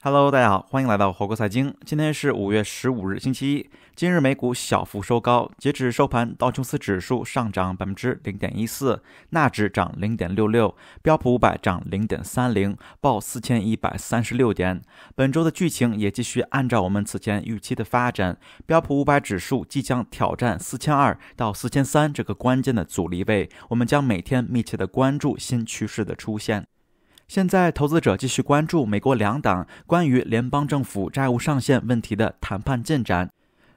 Hello，大家好，欢迎来到火锅财经。今天是五月十五日，星期一。今日美股小幅收高，截止收盘，道琼斯指数上涨百分之零点一四，纳指涨零点六六，标普五百涨零点三零，报四千一百三十六点。本周的剧情也继续按照我们此前预期的发展，标普五百指数即将挑战四千二到四千三这个关键的阻力位。我们将每天密切的关注新趋势的出现。现在，投资者继续关注美国两党关于联邦政府债务上限问题的谈判进展。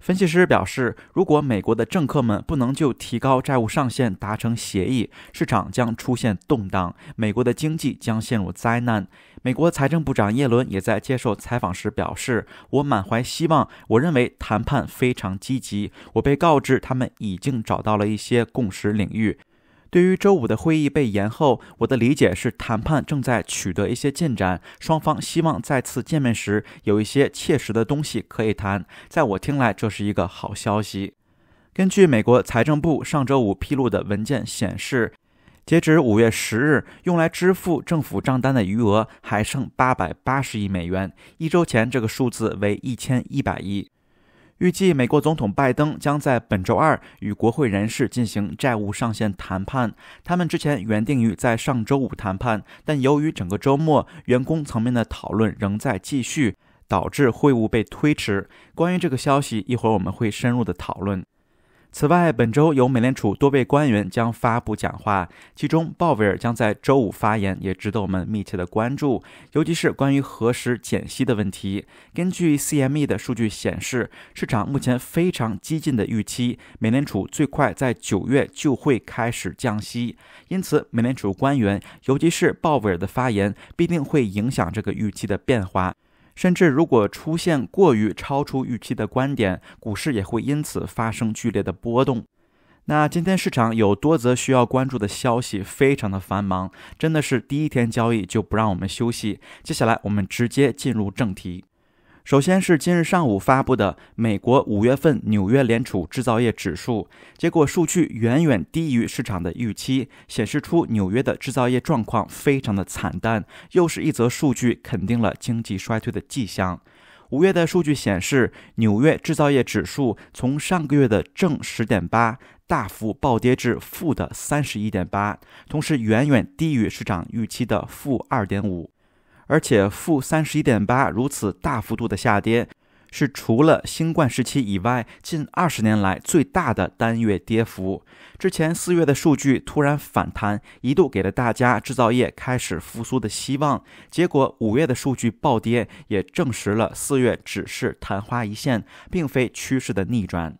分析师表示，如果美国的政客们不能就提高债务上限达成协议，市场将出现动荡，美国的经济将陷入灾难。美国财政部长耶伦也在接受采访时表示：“我满怀希望，我认为谈判非常积极。我被告知他们已经找到了一些共识领域。”对于周五的会议被延后，我的理解是谈判正在取得一些进展，双方希望再次见面时有一些切实的东西可以谈。在我听来，这是一个好消息。根据美国财政部上周五披露的文件显示，截止五月十日，用来支付政府账单的余额还剩八百八十亿美元，一周前这个数字为一千一百亿。预计美国总统拜登将在本周二与国会人士进行债务上限谈判。他们之前原定于在上周五谈判，但由于整个周末员工层面的讨论仍在继续，导致会晤被推迟。关于这个消息，一会儿我们会深入的讨论。此外，本周有美联储多位官员将发布讲话，其中鲍威尔将在周五发言，也值得我们密切的关注。尤其是关于何时减息的问题，根据 CME 的数据显示，市场目前非常激进的预期，美联储最快在九月就会开始降息。因此，美联储官员，尤其是鲍威尔的发言，必定会影响这个预期的变化。甚至如果出现过于超出预期的观点，股市也会因此发生剧烈的波动。那今天市场有多则需要关注的消息，非常的繁忙，真的是第一天交易就不让我们休息。接下来我们直接进入正题。首先是今日上午发布的美国五月份纽约联储制造业指数，结果数据远远低于市场的预期，显示出纽约的制造业状况非常的惨淡，又是一则数据肯定了经济衰退的迹象。五月的数据显示，纽约制造业指数从上个月的正十点八大幅暴跌至负的三十一点八，同时远远低于市场预期的负二点五。而且负三十一点八，如此大幅度的下跌，是除了新冠时期以外，近二十年来最大的单月跌幅。之前四月的数据突然反弹，一度给了大家制造业开始复苏的希望，结果五月的数据暴跌，也证实了四月只是昙花一现，并非趋势的逆转。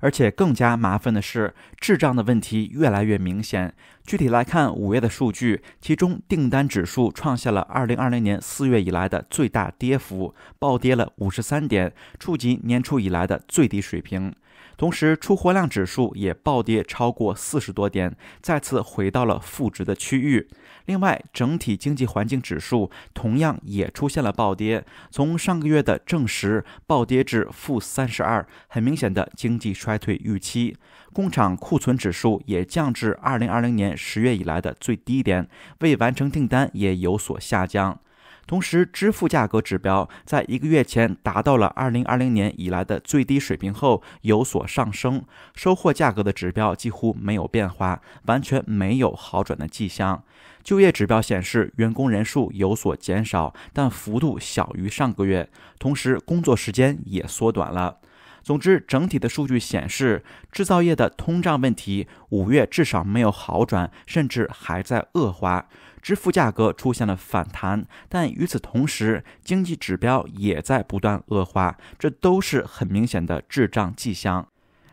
而且更加麻烦的是，滞胀的问题越来越明显。具体来看，五月的数据，其中订单指数创下了2020年四月以来的最大跌幅，暴跌了53点，触及年初以来的最低水平。同时，出货量指数也暴跌超过四十多点，再次回到了负值的区域。另外，整体经济环境指数同样也出现了暴跌，从上个月的正十暴跌至负三十二，很明显的经济衰退预期。工厂库存指数也降至二零二零年十月以来的最低点，未完成订单也有所下降。同时，支付价格指标在一个月前达到了2020年以来的最低水平后有所上升，收获价格的指标几乎没有变化，完全没有好转的迹象。就业指标显示，员工人数有所减少，但幅度小于上个月，同时工作时间也缩短了。总之，整体的数据显示，制造业的通胀问题五月至少没有好转，甚至还在恶化。支付价格出现了反弹，但与此同时，经济指标也在不断恶化，这都是很明显的滞胀迹象。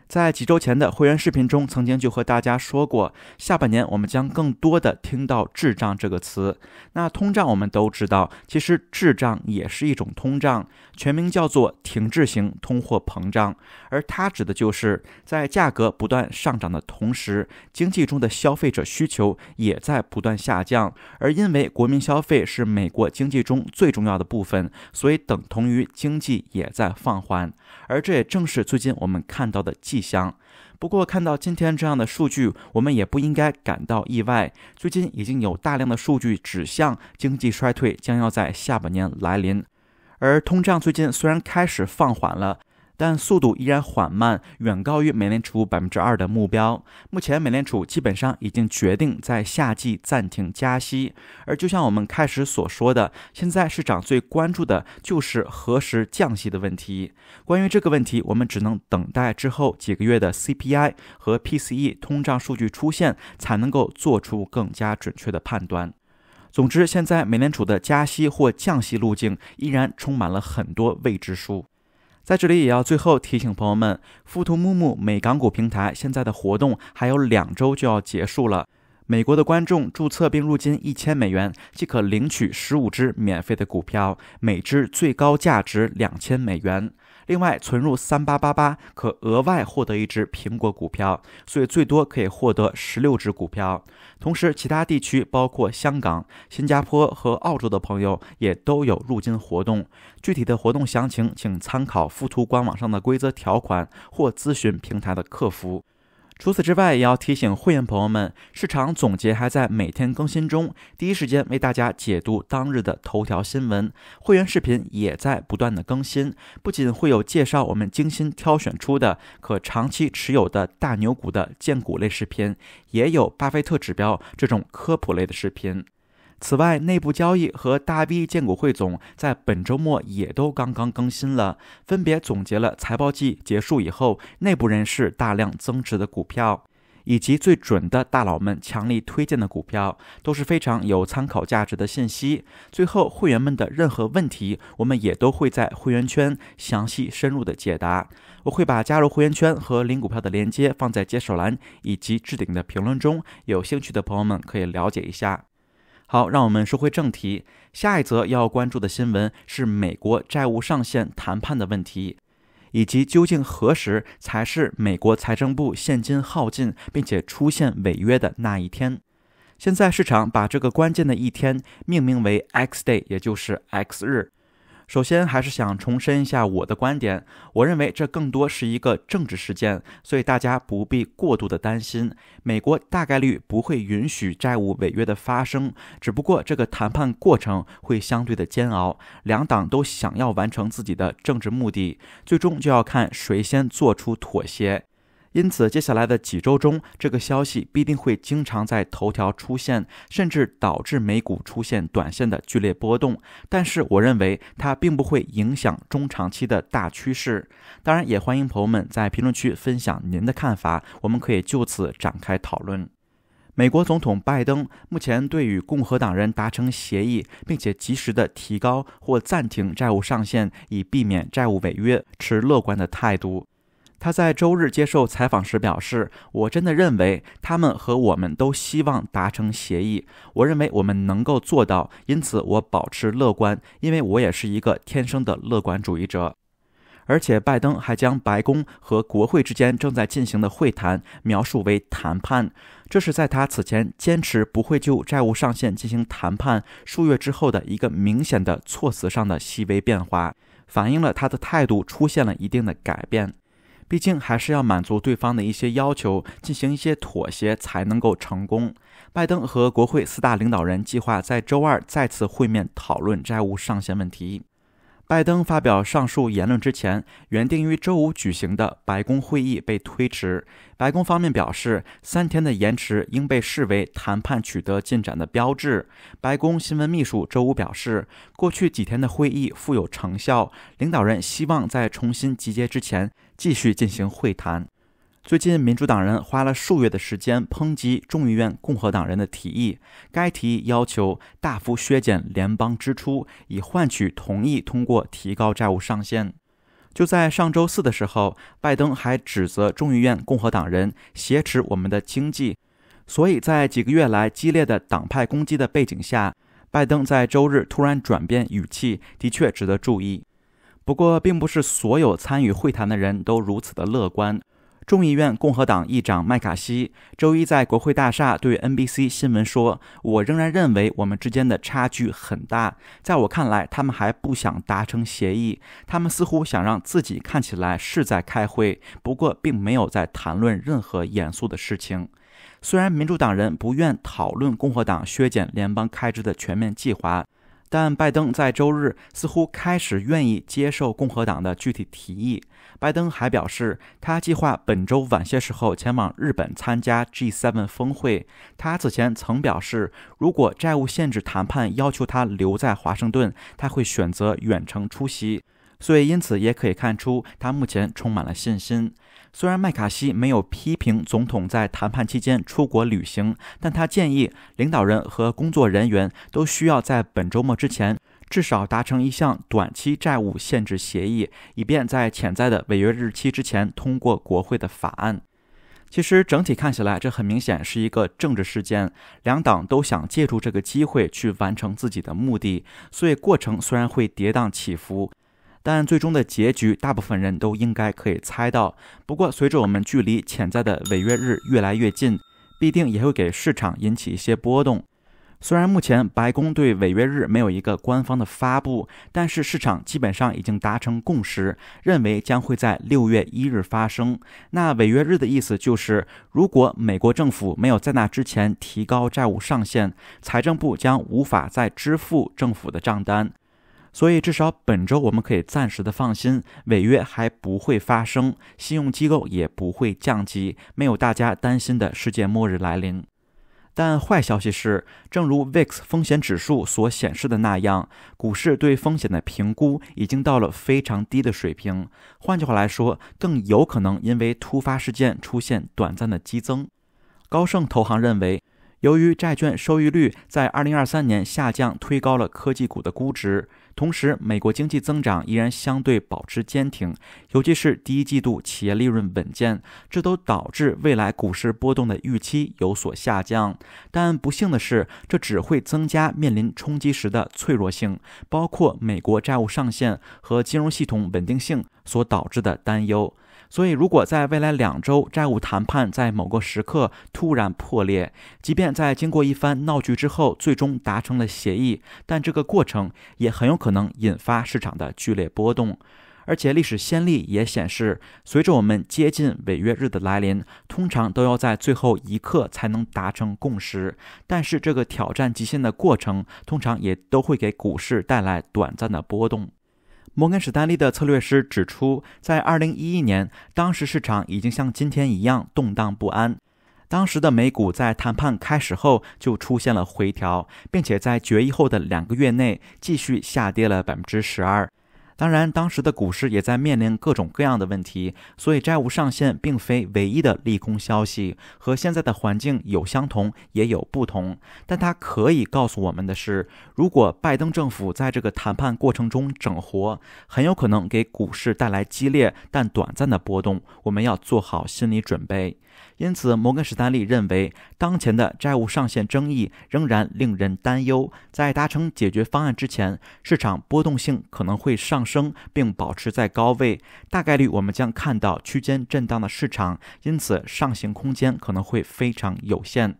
在几周前的会员视频中，曾经就和大家说过，下半年我们将更多的听到“滞胀”这个词。那通胀我们都知道，其实滞胀也是一种通胀，全名叫做停滞型通货膨胀，而它指的就是在价格不断上涨的同时，经济中的消费者需求也在不断下降。而因为国民消费是美国经济中最重要的部分，所以等同于经济也在放缓。而这也正是最近我们看到的季。异象。不过，看到今天这样的数据，我们也不应该感到意外。最近已经有大量的数据指向经济衰退将要在下半年来临，而通胀最近虽然开始放缓了。但速度依然缓慢，远高于美联储百分之二的目标。目前，美联储基本上已经决定在夏季暂停加息。而就像我们开始所说的，现在市场最关注的就是何时降息的问题。关于这个问题，我们只能等待之后几个月的 CPI 和 PCE 通胀数据出现，才能够做出更加准确的判断。总之，现在美联储的加息或降息路径依然充满了很多未知数。在这里也要最后提醒朋友们，富途木木美港股平台现在的活动还有两周就要结束了。美国的观众注册并入金一千美元，即可领取十五只免费的股票，每只最高价值两千美元。另外，存入三八八八可额外获得一只苹果股票，所以最多可以获得十六只股票。同时，其他地区包括香港、新加坡和澳洲的朋友也都有入金活动。具体的活动详情，请参考富途官网上的规则条款或咨询平台的客服。除此之外，也要提醒会员朋友们，市场总结还在每天更新中，第一时间为大家解读当日的头条新闻。会员视频也在不断的更新，不仅会有介绍我们精心挑选出的可长期持有的大牛股的荐股类视频，也有巴菲特指标这种科普类的视频。此外，内部交易和大 V 建股汇总在本周末也都刚刚更新了，分别总结了财报季结束以后内部人士大量增持的股票，以及最准的大佬们强力推荐的股票，都是非常有参考价值的信息。最后，会员们的任何问题，我们也都会在会员圈详细深入的解答。我会把加入会员圈和领股票的链接放在解手栏以及置顶的评论中，有兴趣的朋友们可以了解一下。好，让我们说回正题。下一则要关注的新闻是美国债务上限谈判的问题，以及究竟何时才是美国财政部现金耗尽并且出现违约的那一天。现在市场把这个关键的一天命名为 X day，也就是 X 日。首先，还是想重申一下我的观点。我认为这更多是一个政治事件，所以大家不必过度的担心。美国大概率不会允许债务违约的发生，只不过这个谈判过程会相对的煎熬。两党都想要完成自己的政治目的，最终就要看谁先做出妥协。因此，接下来的几周中，这个消息必定会经常在头条出现，甚至导致美股出现短线的剧烈波动。但是，我认为它并不会影响中长期的大趋势。当然，也欢迎朋友们在评论区分享您的看法，我们可以就此展开讨论。美国总统拜登目前对与共和党人达成协议，并且及时的提高或暂停债务上限，以避免债务违约，持乐观的态度。他在周日接受采访时表示：“我真的认为他们和我们都希望达成协议。我认为我们能够做到，因此我保持乐观，因为我也是一个天生的乐观主义者。”而且，拜登还将白宫和国会之间正在进行的会谈描述为“谈判”，这是在他此前坚持不会就债务上限进行谈判数月之后的一个明显的措辞上的细微变化，反映了他的态度出现了一定的改变。毕竟还是要满足对方的一些要求，进行一些妥协才能够成功。拜登和国会四大领导人计划在周二再次会面，讨论债务上限问题。拜登发表上述言论之前，原定于周五举行的白宫会议被推迟。白宫方面表示，三天的延迟应被视为谈判取得进展的标志。白宫新闻秘书周五表示，过去几天的会议富有成效，领导人希望在重新集结之前继续进行会谈。最近，民主党人花了数月的时间抨击众议院共和党人的提议。该提议要求大幅削减联邦支出，以换取同意通过提高债务上限。就在上周四的时候，拜登还指责众议院共和党人挟持我们的经济。所以在几个月来激烈的党派攻击的背景下，拜登在周日突然转变语气，的确值得注意。不过，并不是所有参与会谈的人都如此的乐观。众议院共和党议长麦卡锡周一在国会大厦对 NBC 新闻说：“我仍然认为我们之间的差距很大。在我看来，他们还不想达成协议。他们似乎想让自己看起来是在开会，不过并没有在谈论任何严肃的事情。虽然民主党人不愿讨论共和党削减联邦开支的全面计划。”但拜登在周日似乎开始愿意接受共和党的具体提议。拜登还表示，他计划本周晚些时候前往日本参加 G7 峰会。他此前曾表示，如果债务限制谈判要求他留在华盛顿，他会选择远程出席。所以，因此也可以看出，他目前充满了信心。虽然麦卡锡没有批评总统在谈判期间出国旅行，但他建议领导人和工作人员都需要在本周末之前至少达成一项短期债务限制协议，以便在潜在的违约日期之前通过国会的法案。其实整体看起来，这很明显是一个政治事件，两党都想借助这个机会去完成自己的目的，所以过程虽然会跌宕起伏。但最终的结局，大部分人都应该可以猜到。不过，随着我们距离潜在的违约日越来越近，必定也会给市场引起一些波动。虽然目前白宫对违约日没有一个官方的发布，但是市场基本上已经达成共识，认为将会在六月一日发生。那违约日的意思就是，如果美国政府没有在那之前提高债务上限，财政部将无法再支付政府的账单。所以，至少本周我们可以暂时的放心，违约还不会发生，信用机构也不会降级，没有大家担心的世界末日来临。但坏消息是，正如 VIX 风险指数所显示的那样，股市对风险的评估已经到了非常低的水平。换句话来说，更有可能因为突发事件出现短暂的激增。高盛投行认为。由于债券收益率在2023年下降，推高了科技股的估值。同时，美国经济增长依然相对保持坚挺，尤其是第一季度企业利润稳健，这都导致未来股市波动的预期有所下降。但不幸的是，这只会增加面临冲击时的脆弱性，包括美国债务上限和金融系统稳定性所导致的担忧。所以，如果在未来两周债务谈判在某个时刻突然破裂，即便在经过一番闹剧之后最终达成了协议，但这个过程也很有可能引发市场的剧烈波动。而且，历史先例也显示，随着我们接近违约日的来临，通常都要在最后一刻才能达成共识。但是，这个挑战极限的过程通常也都会给股市带来短暂的波动。摩根士丹利的策略师指出，在2011年，当时市场已经像今天一样动荡不安。当时的美股在谈判开始后就出现了回调，并且在决议后的两个月内继续下跌了百分之十二。当然，当时的股市也在面临各种各样的问题，所以债务上限并非唯一的利空消息，和现在的环境有相同也有不同。但它可以告诉我们的是，如果拜登政府在这个谈判过程中整活，很有可能给股市带来激烈但短暂的波动，我们要做好心理准备。因此，摩根士丹利认为，当前的债务上限争议仍然令人担忧，在达成解决方案之前，市场波动性可能会上升并保持在高位，大概率我们将看到区间震荡的市场，因此上行空间可能会非常有限。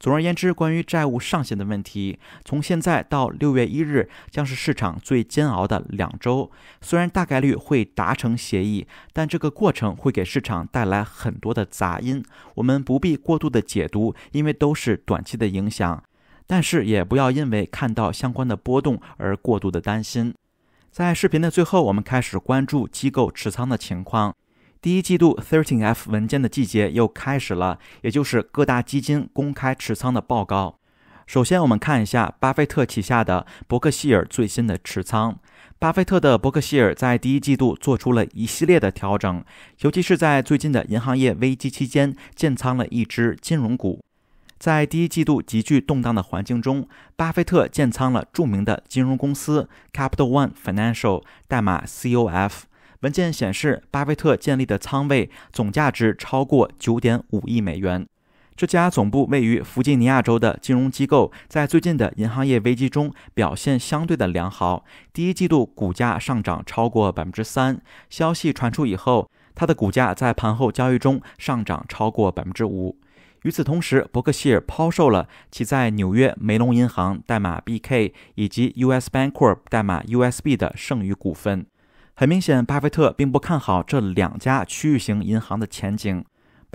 总而言之，关于债务上限的问题，从现在到六月一日将是市场最煎熬的两周。虽然大概率会达成协议，但这个过程会给市场带来很多的杂音，我们不必过度的解读，因为都是短期的影响。但是也不要因为看到相关的波动而过度的担心。在视频的最后，我们开始关注机构持仓的情况。第一季度 thirteen F 文件的季节又开始了，也就是各大基金公开持仓的报告。首先，我们看一下巴菲特旗下的伯克希尔最新的持仓。巴菲特的伯克希尔在第一季度做出了一系列的调整，尤其是在最近的银行业危机期间，建仓了一只金融股。在第一季度急剧动荡的环境中，巴菲特建仓了著名的金融公司 Capital One Financial，代码 C O F。文件显示，巴菲特建立的仓位总价值超过九点五亿美元。这家总部位于弗吉尼亚州的金融机构，在最近的银行业危机中表现相对的良好。第一季度股价上涨超过百分之三。消息传出以后，它的股价在盘后交易中上涨超过百分之五。与此同时，伯克希尔抛售了其在纽约梅隆银行（代码 BK） 以及 US Bancorp（ 代码 USB） 的剩余股份。很明显，巴菲特并不看好这两家区域型银行的前景。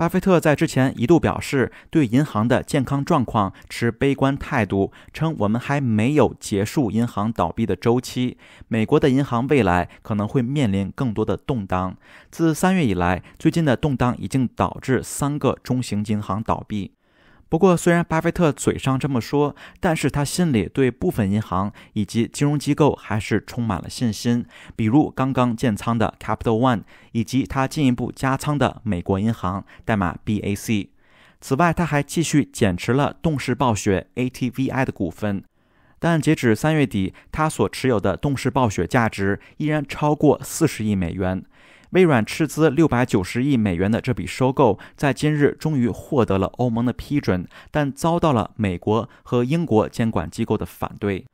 巴菲特在之前一度表示对银行的健康状况持悲观态度，称我们还没有结束银行倒闭的周期。美国的银行未来可能会面临更多的动荡。自三月以来，最近的动荡已经导致三个中型银行倒闭。不过，虽然巴菲特嘴上这么说，但是他心里对部分银行以及金融机构还是充满了信心。比如刚刚建仓的 Capital One，以及他进一步加仓的美国银行（代码 BAC）。此外，他还继续减持了动视暴雪 （ATVI） 的股份，但截止三月底，他所持有的动视暴雪价值依然超过四十亿美元。微软斥资六百九十亿美元的这笔收购，在今日终于获得了欧盟的批准，但遭到了美国和英国监管机构的反对。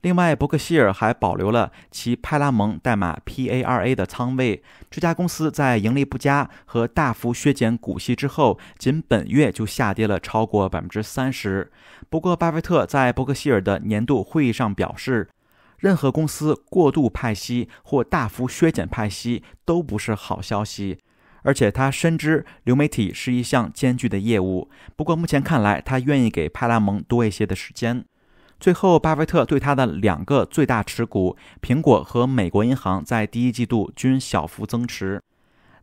另外，伯克希尔还保留了其派拉蒙代码 PARA 的仓位。这家公司在盈利不佳和大幅削减股息之后，仅本月就下跌了超过百分之三十。不过，巴菲特在伯克希尔的年度会议上表示。任何公司过度派息或大幅削减派息都不是好消息，而且他深知流媒体是一项艰巨的业务。不过目前看来，他愿意给派拉蒙多一些的时间。最后，巴菲特对他的两个最大持股——苹果和美国银行，在第一季度均小幅增持。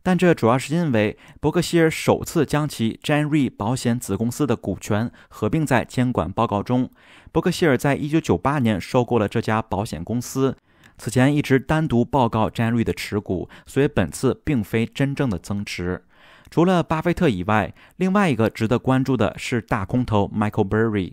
但这主要是因为伯克希尔首次将其 j e n r i 保险子公司的股权合并在监管报告中。伯克希尔在1998年收购了这家保险公司，此前一直单独报告 j e n r i 的持股，所以本次并非真正的增持。除了巴菲特以外，另外一个值得关注的是大空头 Michael Burry。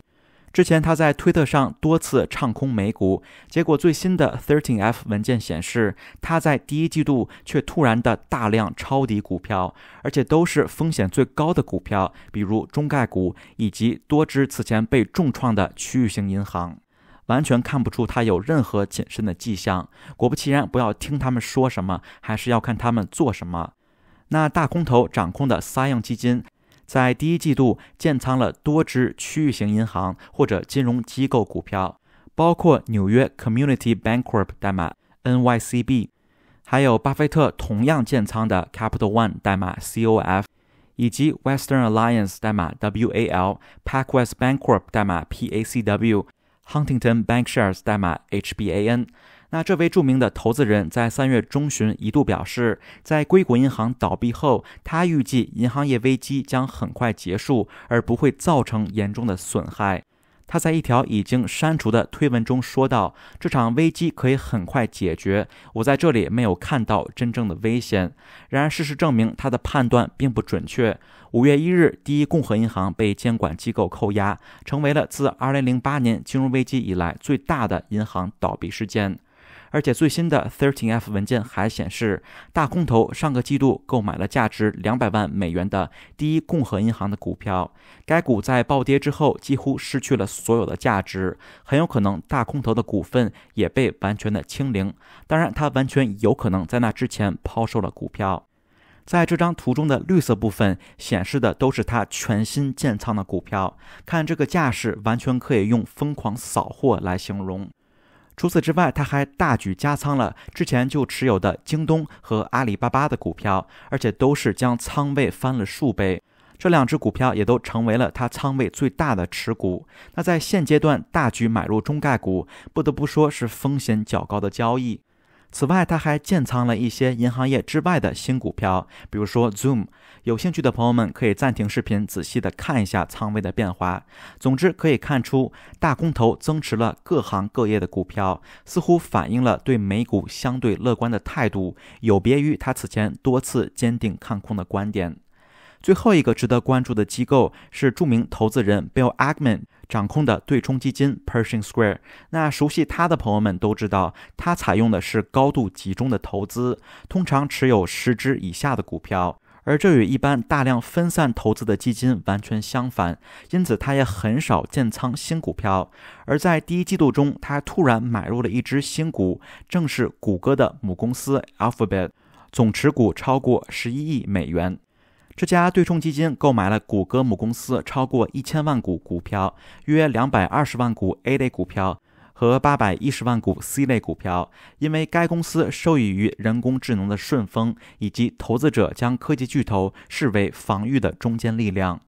之前他在推特上多次唱空美股，结果最新的 13F 文件显示，他在第一季度却突然的大量抄底股票，而且都是风险最高的股票，比如中概股以及多只此前被重创的区域性银行，完全看不出他有任何谨慎的迹象。果不其然，不要听他们说什么，还是要看他们做什么。那大空头掌控的三样基金。在第一季度建仓了多只区域型银行或者金融机构股票，包括纽约 Community Bank Corp 代码 N Y C B，还有巴菲特同样建仓的 Capital One 代码 C O F，以及 Western Alliance 代码 W A L，PacWest Bancorp 代码 P A C W，Huntington Bankshares 代码 H B A N。那这位著名的投资人在三月中旬一度表示，在硅谷银行倒闭后，他预计银行业危机将很快结束，而不会造成严重的损害。他在一条已经删除的推文中说道：“这场危机可以很快解决，我在这里没有看到真正的危险。”然而，事实证明他的判断并不准确。五月一日，第一共和银行被监管机构扣押，成为了自2008年金融危机以来最大的银行倒闭事件。而且最新的 13F 文件还显示，大空头上个季度购买了价值两百万美元的第一共和银行的股票。该股在暴跌之后几乎失去了所有的价值，很有可能大空头的股份也被完全的清零。当然，他完全有可能在那之前抛售了股票。在这张图中的绿色部分显示的都是他全新建仓的股票。看这个架势，完全可以用疯狂扫货来形容。除此之外，他还大举加仓了之前就持有的京东和阿里巴巴的股票，而且都是将仓位翻了数倍。这两只股票也都成为了他仓位最大的持股。那在现阶段大举买入中概股，不得不说是风险较高的交易。此外，他还建仓了一些银行业之外的新股票，比如说 Zoom。有兴趣的朋友们可以暂停视频，仔细的看一下仓位的变化。总之，可以看出大空头增持了各行各业的股票，似乎反映了对美股相对乐观的态度，有别于他此前多次坚定看空的观点。最后一个值得关注的机构是著名投资人 Bill a g m a n 掌控的对冲基金 Pershing Square。那熟悉他的朋友们都知道，他采用的是高度集中的投资，通常持有十只以下的股票，而这与一般大量分散投资的基金完全相反。因此，他也很少建仓新股票。而在第一季度中，他突然买入了一只新股，正是谷歌的母公司 Alphabet，总持股超过十一亿美元。这家对冲基金购买了谷歌母公司超过一千万股股票，约两百二十万股 A 类股票和八百一十万股 C 类股票，因为该公司受益于人工智能的顺丰，以及投资者将科技巨头视为防御的中坚力量。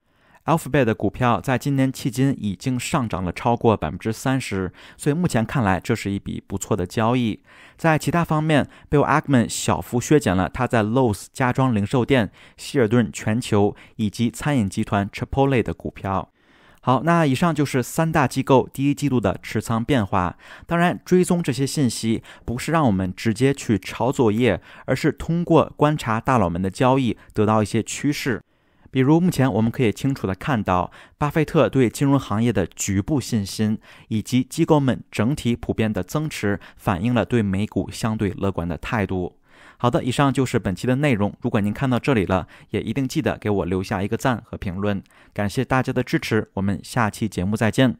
Alphabet 的股票在今年迄今已经上涨了超过百分之三十，所以目前看来，这是一笔不错的交易。在其他方面，Bill Ackman 小幅削减了他在 Lowe's 家装零售店、希尔顿全球以及餐饮集团 Chipotle 的股票。好，那以上就是三大机构第一季度的持仓变化。当然，追踪这些信息不是让我们直接去抄作业，而是通过观察大佬们的交易，得到一些趋势。比如，目前我们可以清楚的看到，巴菲特对金融行业的局部信心，以及机构们整体普遍的增持，反映了对美股相对乐观的态度。好的，以上就是本期的内容。如果您看到这里了，也一定记得给我留下一个赞和评论，感谢大家的支持。我们下期节目再见。